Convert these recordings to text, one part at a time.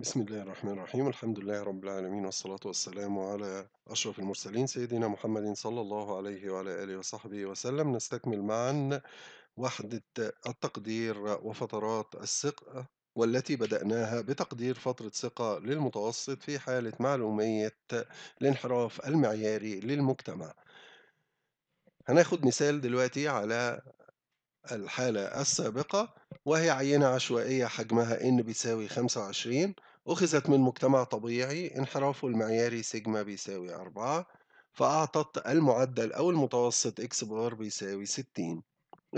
بسم الله الرحمن الرحيم الحمد لله رب العالمين والصلاة والسلام على أشرف المرسلين سيدنا محمد صلى الله عليه وعلى آله وصحبه وسلم نستكمل معا وحدة التقدير وفترات الثقة والتي بدأناها بتقدير فترة ثقة للمتوسط في حالة معلومية الانحراف المعياري للمجتمع هناخد مثال دلوقتي على الحالة السابقة وهي عينة عشوائية حجمها n بيساوي 25 أخذت من مجتمع طبيعي انحرافه المعياري سيجما بيساوي 4 فأعطت المعدل أو المتوسط x بار بيساوي 60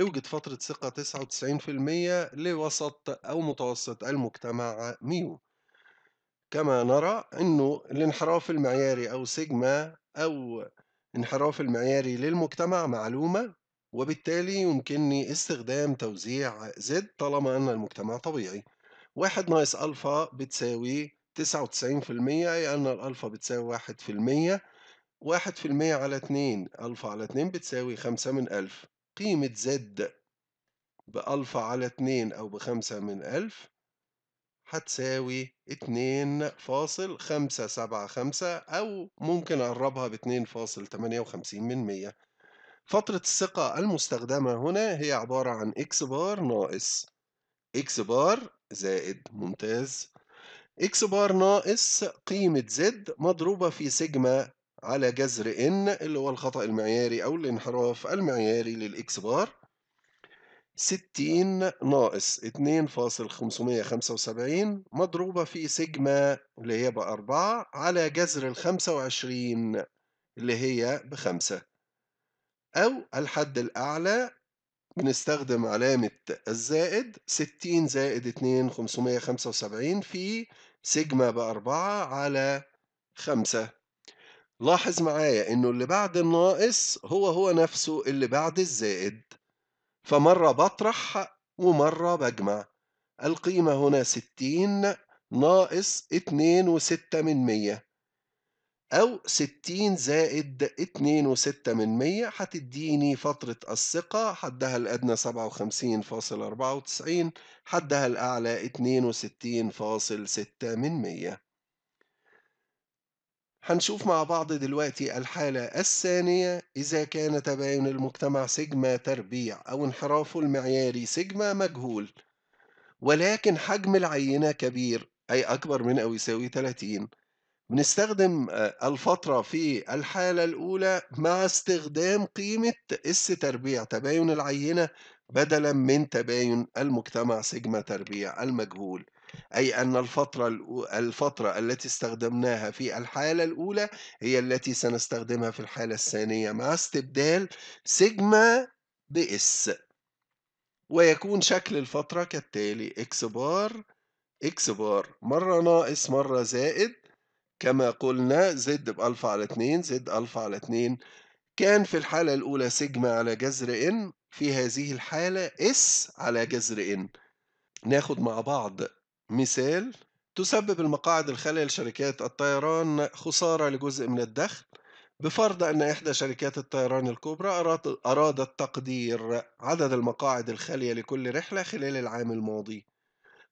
اوجد فترة ثقة 99% لوسط أو متوسط المجتمع ميو كما نرى أنه الانحراف المعياري أو سيجما أو انحراف المعياري للمجتمع معلومة وبالتالي يمكنني استخدام توزيع زد طالما أن المجتمع طبيعي واحد ناقص ألفا بتساوي تسعة وتسعين في المية أي أن الألفا بتساوي واحد في المية واحد في المية على اتنين ألفا على اتنين بتساوي خمسة من ألف قيمة زد بألفا على اتنين أو بخمسة من ألف هتساوي اتنين فاصل خمسة سبعة خمسة أو ممكن أقربها باتنين فاصل تمانية وخمسين من مية فترة الثقة المستخدمة هنا هي عبارة عن إكس بار ناقص إكس بار زائد ممتاز إكس بار ناقص قيمة زد مضروبة في سيجما على جذر إن اللي هو الخطأ المعياري أو الانحراف المعياري للإكس بار 60 ناقص 2.575 مضروبة في سيجما اللي هي بأربعة على جذر الخمسة وعشرين اللي هي بخمسة أو الحد الأعلى بنستخدم علامة الزائد 60 زائد 2 575 في سيجما بأربعة على خمسة لاحظ معايا إنه اللي بعد الناقص هو هو نفسه اللي بعد الزائد فمرة بطرح ومرة بجمع القيمة هنا 60 ناقص 2 وستة من 100 أو 60 زائد 2.6 من 100 هتديني فترة الثقة حدها الأدنى 57.94 حدها الأعلى 62.6 من 100 هنشوف مع بعض دلوقتي الحالة الثانية إذا كان تباين المجتمع سيجما تربيع أو انحرافه المعياري سيجما مجهول ولكن حجم العينة كبير أي أكبر من أو يساوي 30 بنستخدم آه، الفترة في الحالة الأولى مع استخدام قيمة اس تربيع تباين العينة بدلا من تباين المجتمع سيجما تربيع المجهول أي أن الفترة الفترة التي استخدمناها في الحالة الأولى هي التي سنستخدمها في الحالة الثانية مع استبدال سيجما بإس ويكون شكل الفترة كالتالي إكس بار إكس بار مرة ناقص مرة زائد كما قلنا زد بألفا على 2 زد ألفا على 2 كان في الحالة الأولى سيجما على جذر إن في هذه الحالة إس على جذر إن ناخد مع بعض مثال تسبب المقاعد الخالية لشركات الطيران خسارة لجزء من الدخل بفرض أن إحدى شركات الطيران الكبرى أرادت تقدير عدد المقاعد الخالية لكل رحلة خلال العام الماضي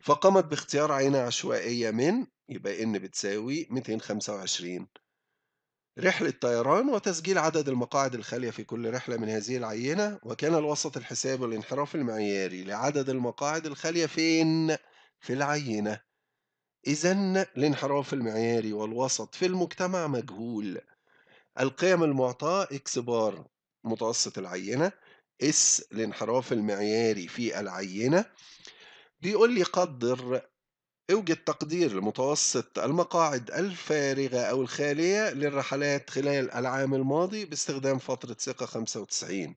فقامت باختيار عينة عشوائية من يبقى إن بتساوي 225 رحلة طيران وتسجيل عدد المقاعد الخالية في كل رحلة من هذه العينة وكان الوسط الحساب الانحراف المعياري لعدد المقاعد الخالية فين؟ في العينة إذا الانحراف المعياري والوسط في المجتمع مجهول القيم المعطاة إكس بار متوسط العينة اس الانحراف المعياري في العينة بيقول لي قدر أوجد تقدير لمتوسط المقاعد الفارغة أو الخالية للرحلات خلال العام الماضي باستخدام فترة ثقة 95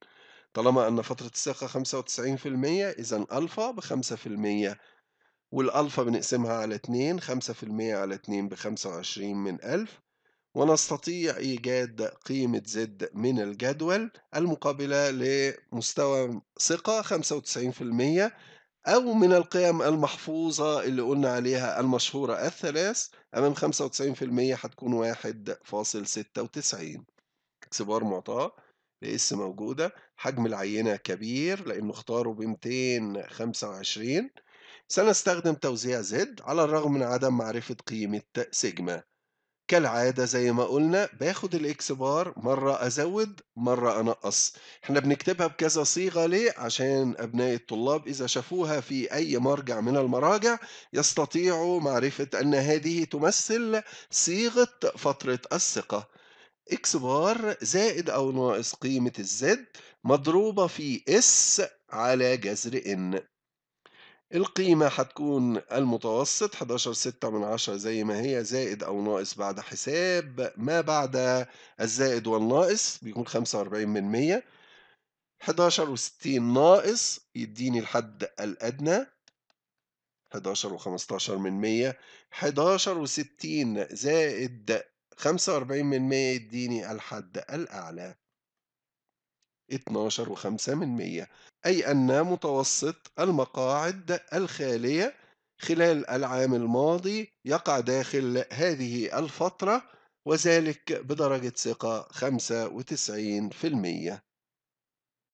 طالما أن فترة الثقة 95% إذا ألفا بخمسة 5% والألفا بنقسمها على 2 5% على 2 بخمسة 25 من ألف ونستطيع إيجاد قيمة زد من الجدول المقابلة لمستوى ثقة 95% أو من القيم المحفوظة اللي قلنا عليها المشهورة الثلاث أمام 95% هتكون 1.96 اكسبار معطاة لإس موجودة حجم العينة كبير لأنه اختاروا ب 225 سنستخدم توزيع زد على الرغم من عدم معرفة قيمة سيجما كالعادة زي ما قلنا باخد الاكس بار مرة ازود مرة انقص احنا بنكتبها بكذا صيغة ليه عشان ابناء الطلاب اذا شافوها في اي مرجع من المراجع يستطيعوا معرفة ان هذه تمثل صيغة فترة الثقة اكس بار زائد او ناقص قيمة الزد مضروبة في اس على جذر ان القيمة هتكون المتوسط 11.6 من 10 زي ما هي زائد أو ناقص بعد حساب ما بعد الزائد والناقص بيكون 45 من 100 11.60 ناقص يديني الحد الأدنى 11.15 من 100 11.60 زائد 45 من 100 يديني الحد الأعلى 12.5% أي أن متوسط المقاعد الخالية خلال العام الماضي يقع داخل هذه الفترة وذلك بدرجة ثقة 95%